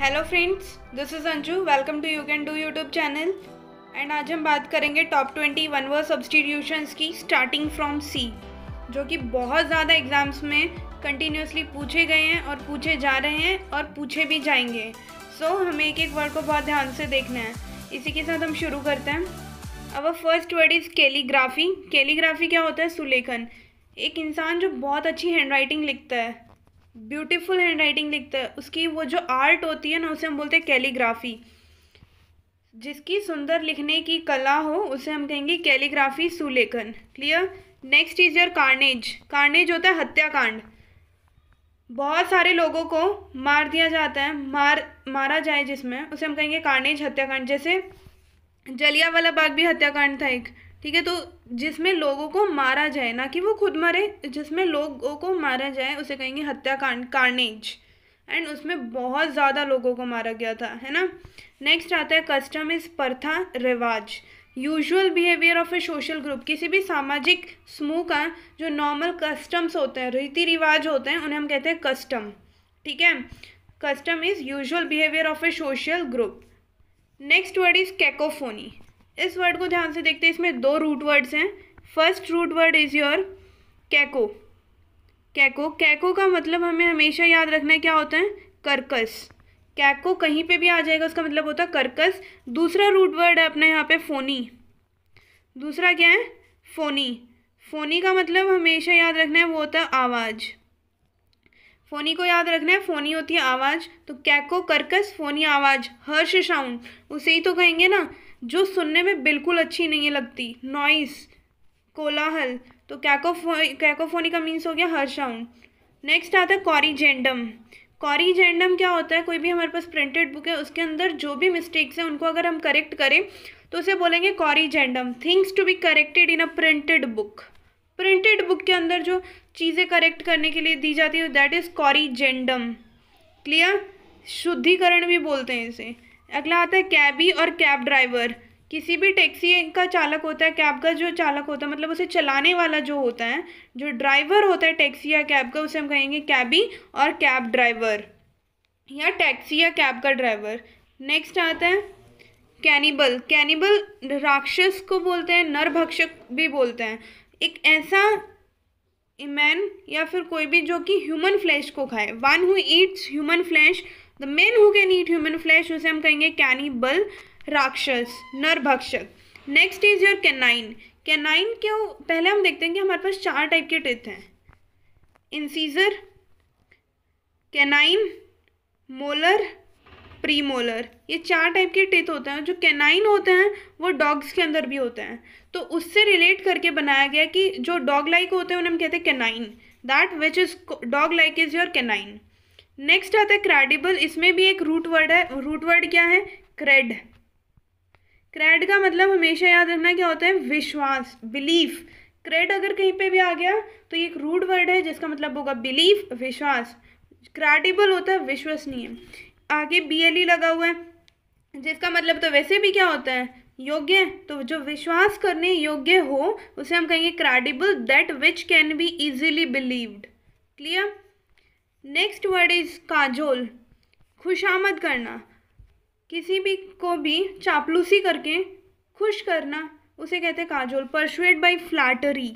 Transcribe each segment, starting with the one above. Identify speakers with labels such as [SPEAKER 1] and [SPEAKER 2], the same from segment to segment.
[SPEAKER 1] hello friends this is Anju welcome to you can do YouTube channel and आज हम बात करेंगे top twenty one word substitutions की starting from C जो कि बहुत ज़्यादा एग्ज़ाम्स में कंटिन्यूसली पूछे गए हैं और पूछे जा रहे हैं और पूछे भी जाएंगे सो so, हमें एक एक वर्ड को बहुत ध्यान से देखना है इसी के साथ हम शुरू करते हैं अब first word is calligraphy calligraphy क्या होता है सुलेखन एक इंसान जो बहुत अच्छी हैंड राइटिंग लिखता है ब्यूटीफुल हैंड राइटिंग लिखता है उसकी वो जो आर्ट होती है ना उसे हम बोलते हैं कैलीग्राफी जिसकी सुंदर लिखने की कला हो उसे हम कहेंगे कैलीग्राफी सुलेखन clear next is your carnage carnage होता है हत्याकांड बहुत सारे लोगों को मार दिया जाता है मार मारा जाए जिसमें उसे हम कहेंगे कार्नेज हत्याकांड जैसे जलियावाला बाग भी हत्याकांड था एक ठीक है तो जिसमें लोगों को मारा जाए ना कि वो खुद मरे जिसमें लोगों को मारा जाए उसे कहेंगे हत्याकांड कार्नेज एंड उसमें बहुत ज़्यादा लोगों को मारा गया था है ना नेक्स्ट आता है कस्टम इज प्रथा रिवाज usual behaviour of a social group किसी भी सामाजिक समूह का जो नॉर्मल कस्टम्स होते हैं रीति रिवाज होते हैं उन्हें हम कहते हैं कस्टम ठीक है custom is usual behaviour of a social group next word is cacophony इस वर्ड को ध्यान से देखते हैं इसमें दो रूट वर्ड्स हैं first root word is your caco caco कैको का मतलब हमें हमेशा याद रखना है क्या होता है कर्कस कैको कहीं पे भी आ जाएगा उसका मतलब होता है कर्कस दूसरा रूट वर्ड है अपने यहाँ पे फोनी दूसरा क्या है फोनी फोनी का मतलब हमेशा याद रखना है वो होता है आवाज़ फोनी को याद रखना है फोनी होती है आवाज़ तो कैको कर्कस फोनी आवाज़ हर्ष साउंड उसे ही तो कहेंगे ना जो सुनने में बिल्कुल अच्छी नहीं लगती नॉइस कोलाहल तो कैकोफो कैकोफोनी का मीन्स हो गया हर साउंड नेक्स्ट आता है कॉरीजेंडम कॉरीजेंडम क्या होता है कोई भी हमारे पास प्रिंटेड बुक है उसके अंदर जो भी मिस्टेक्स हैं उनको अगर हम करेक्ट करें तो उसे बोलेंगे corrigendum things to be corrected in a printed book printed book के अंदर जो चीज़ें करेक्ट करने के लिए दी जाती है दैट इज़ कॉरीजेंडम क्लियर शुद्धिकरण भी बोलते हैं इसे अगला आता है कैबी और कैब ड्राइवर किसी भी टैक्सी का चालक होता है कैब का जो चालक होता है मतलब उसे चलाने वाला जो होता है जो ड्राइवर होता है टैक्सी या कैब का उसे हम कहेंगे कैबी और कैब ड्राइवर या टैक्सी या कैब का ड्राइवर नेक्स्ट आता है कैनिबल कैनिबल राक्षस को बोलते हैं नरभक्षक भी बोलते हैं एक ऐसा मैन या फिर कोई भी जो कि ह्यूमन फ्लैश को खाए one who eats human flesh the man who can eat human flesh उसे हम कहेंगे कैनिबल राक्षस नरभक्षक next is your canine canine के पहले हम देखते हैं कि हमारे पास चार टाइप के टिथ हैं इंसीजर कैनाइन मोलर प्रीमोलर ये चार टाइप के टिथ होते हैं जो कैनाइन होते हैं वो डॉग्स के अंदर भी होते हैं तो उससे रिलेट करके बनाया गया कि जो डॉग लाइक होते हैं उन्हें हम कहते हैं canine that which is dog like is your canine next आता है क्रेडिबल इसमें भी एक रूट वर्ड है रूट वर्ड क्या है क्रेड क्रेड का मतलब हमेशा याद रखना क्या होता है विश्वास बिलीफ क्रेड अगर कहीं पे भी आ गया तो ये एक रूट वर्ड है जिसका मतलब होगा बिलीफ विश्वास क्रेडिबल होता है विश्वसनीय आगे बी एल ई लगा हुआ है जिसका मतलब तो वैसे भी क्या होता है योग्य तो जो विश्वास करने योग्य हो उसे हम कहेंगे credible that which can be easily believed clear next word is cajole खुशामद करना किसी भी को भी चापलूसी करके खुश करना उसे कहते हैं cajole persuade by flattery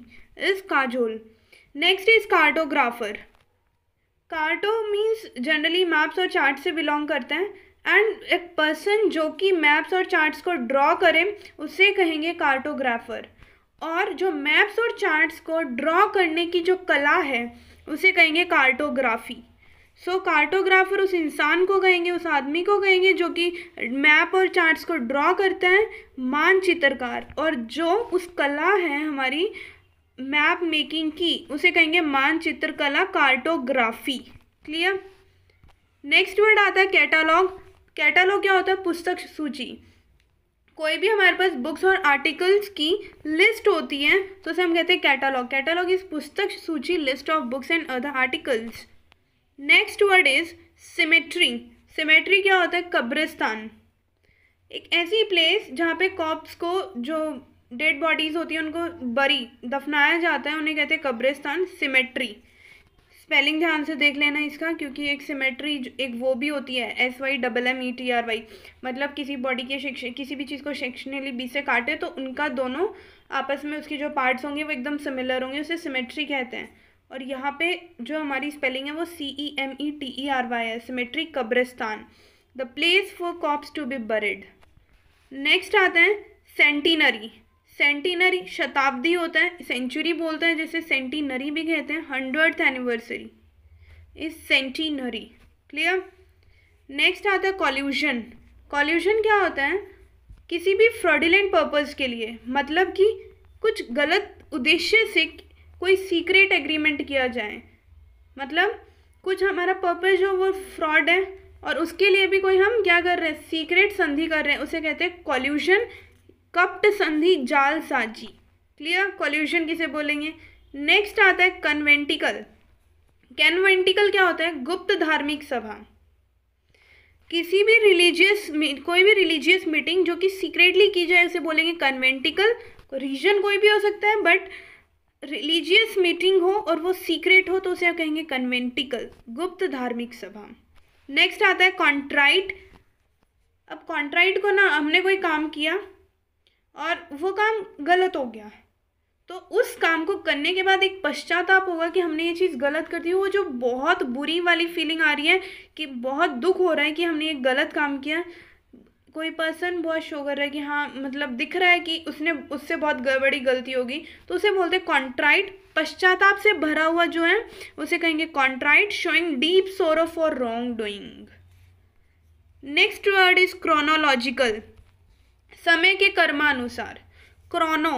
[SPEAKER 1] is cajole next is cartographer carto means generally maps और चार्ट से बिलोंग करते हैं एंड एक पर्सन जो कि मैप्स और चार्ट्स को ड्रॉ करें उसे कहेंगे कार्टोग्राफर और जो मैप्स और चार्ट्स को ड्रॉ करने की जो कला है उसे कहेंगे कार्टोग्राफी सो so, कार्टोग्राफर उस इंसान को कहेंगे उस आदमी को कहेंगे जो कि मैप और चार्ट्स को ड्रॉ करता है मानचित्रकार और जो उस कला है हमारी मैप मेकिंग की उसे कहेंगे मानचित्रकला कार्टोग्राफी क्लियर नेक्स्ट वर्ड आता है कैटालॉग कैटालॉग क्या होता है पुस्तक सूची कोई भी हमारे पास बुक्स और आर्टिकल्स की लिस्ट होती है तो उसे हम कहते हैं कैटालॉग कैटालॉग इज पुस्तक सूची list of books and other articles next word is cemetery cemetery क्या होता है कब्रिस्तान एक ऐसी प्लेस जहाँ पे कॉप्स को जो डेड बॉडीज़ होती हैं उनको बरी दफनाया जाता है उन्हें कहते हैं कब्रिस्तान सिमेट्री स्पेलिंग ध्यान से देख लेना इसका क्योंकि एक सिमेट्री एक वो भी होती है S Y double M E T R Y मतलब किसी बॉडी के सेक्शन किसी भी चीज़ को सेक्शनली बी से काटे तो उनका दोनों आपस में उसके जो पार्ट्स होंगे वो एकदम सिमिलर होंगे उसे सिमेट्री कहते हैं और यहाँ पे जो हमारी स्पेलिंग है वो C E M E T E R Y है सिमेट्रिक कब्रिस्तान the place for corpse to be buried next आते हैं सेंटिनरी सेंटिनरी शताब्दी होता है सेंचुरी बोलते हैं जैसे सेंटिनरी भी कहते हैं hundred anniversary is centenary clear next आता है कॉल्यूशन कॉल्यूशन क्या होता है किसी भी फ्रॉडिलेंट पर्पज़ के लिए मतलब कि कुछ गलत उद्देश्य से कोई सीक्रेट एग्रीमेंट किया जाए मतलब कुछ हमारा पर्पज़ जो वो फ्रॉड है और उसके लिए भी कोई हम क्या कर रहे हैं सीक्रेट संधि कर रहे हैं उसे कहते हैं कॉल्यूशन कप्ट संधि जाल साजी क्लियर कॉल्यूशन किसे बोलेंगे नेक्स्ट आता है कन्वेंटिकल कन्वेंटिकल क्या होता है गुप्त धार्मिक सभा किसी भी रिलीजियस कोई भी रिलीजियस मीटिंग जो कि सीक्रेटली की जाए उसे बोलेंगे कन्वेंटिकल रीजन कोई भी हो सकता है बट रिलीजियस मीटिंग हो और वो सीक्रेट हो तो उसे कहेंगे कन्वेंटिकल गुप्त धार्मिक सभा नेक्स्ट आता है कॉन्ट्राइट अब कॉन्ट्राइट को ना हमने कोई काम किया और वो काम गलत हो गया है तो उस काम को करने के बाद एक पश्चाताप होगा कि हमने ये चीज़ गलत कर दी वो जो बहुत बुरी वाली फीलिंग आ रही है कि बहुत दुख हो रहा है कि हमने ये गलत काम किया कोई पर्सन बहुत शो कर रहा है कि हाँ मतलब दिख रहा है कि उसने उससे बहुत बड़ी गलती होगी तो उसे बोलते हैं कॉन्ट्राइट पश्चाताप से भरा हुआ जो है उसे कहेंगे contrite showing deep sorrow for wrong doing next word is chronological समय के कर्मानुसार क्रोनो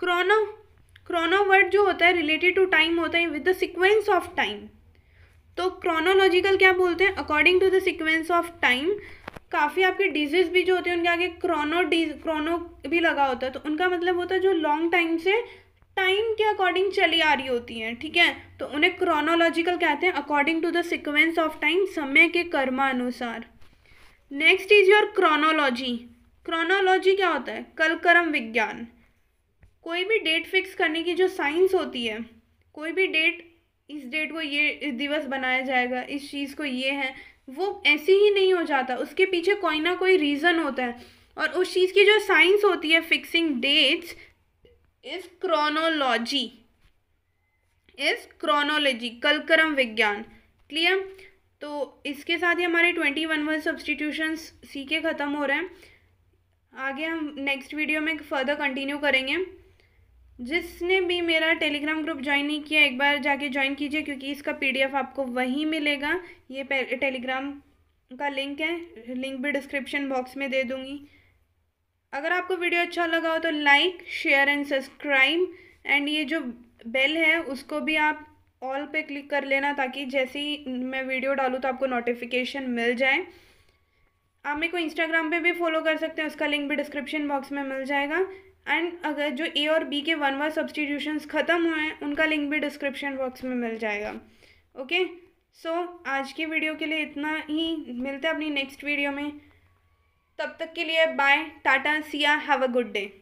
[SPEAKER 1] क्रोनो क्रोनो वर्ड जो होता है रिलेटेड टू टाइम होता है with the sequence of time तो क्रोनोलॉजिकल क्या बोलते हैं according to the sequence of time काफ़ी आपके डिजीज भी जो होते हैं उनके आगे क्रोनो डिज क्रोनो भी लगा होता है तो उनका मतलब होता है जो लॉन्ग टाइम से टाइम के अकॉर्डिंग चली आ रही होती हैं ठीक है तो उन्हें क्रोनोलॉजिकल कहते हैं according to the sequence of time समय के कर्मानुसार next is your chronology chronology क्या होता है कलकर्म विज्ञान कोई भी डेट फिक्स करने की जो साइंस होती है कोई भी डेट इस डेट को ये इस दिवस बनाया जाएगा इस चीज़ को ये है वो ऐसे ही नहीं हो जाता उसके पीछे कोई ना कोई रीज़न होता है और उस चीज़ की जो साइंस होती है fixing dates is chronology is chronology कलक्रम विज्ञान क्लियर तो इसके साथ ही हमारे ट्वेंटी वन वन सब्सटीट्यूशंस के ख़त्म हो रहे हैं आगे हम नेक्स्ट वीडियो में फर्दर कंटिन्यू करेंगे जिसने भी मेरा टेलीग्राम ग्रुप ज्वाइन नहीं किया एक बार जाके ज्वाइन कीजिए क्योंकि इसका पीडीएफ आपको वहीं मिलेगा ये टेलीग्राम का लिंक है लिंक भी डिस्क्रिप्शन बॉक्स में दे दूँगी अगर आपको वीडियो अच्छा लगा हो तो like share and subscribe and ये जो बेल है उसको भी आप ऑल पे क्लिक कर लेना ताकि जैसे ही मैं वीडियो डालूँ तो आपको नोटिफिकेशन मिल जाए आप मेरे को इंस्टाग्राम पे भी फॉलो कर सकते हैं उसका लिंक भी डिस्क्रिप्शन बॉक्स में मिल जाएगा एंड अगर जो ए और बी के वन वन सब्सटीट्यूशंस ख़त्म हुए हैं उनका लिंक भी डिस्क्रिप्शन बॉक्स में मिल जाएगा ओके सो so, आज की वीडियो के लिए इतना ही मिलते हैं अपनी नेक्स्ट वीडियो में तब तक के लिए बाय टाटा see ya have a good day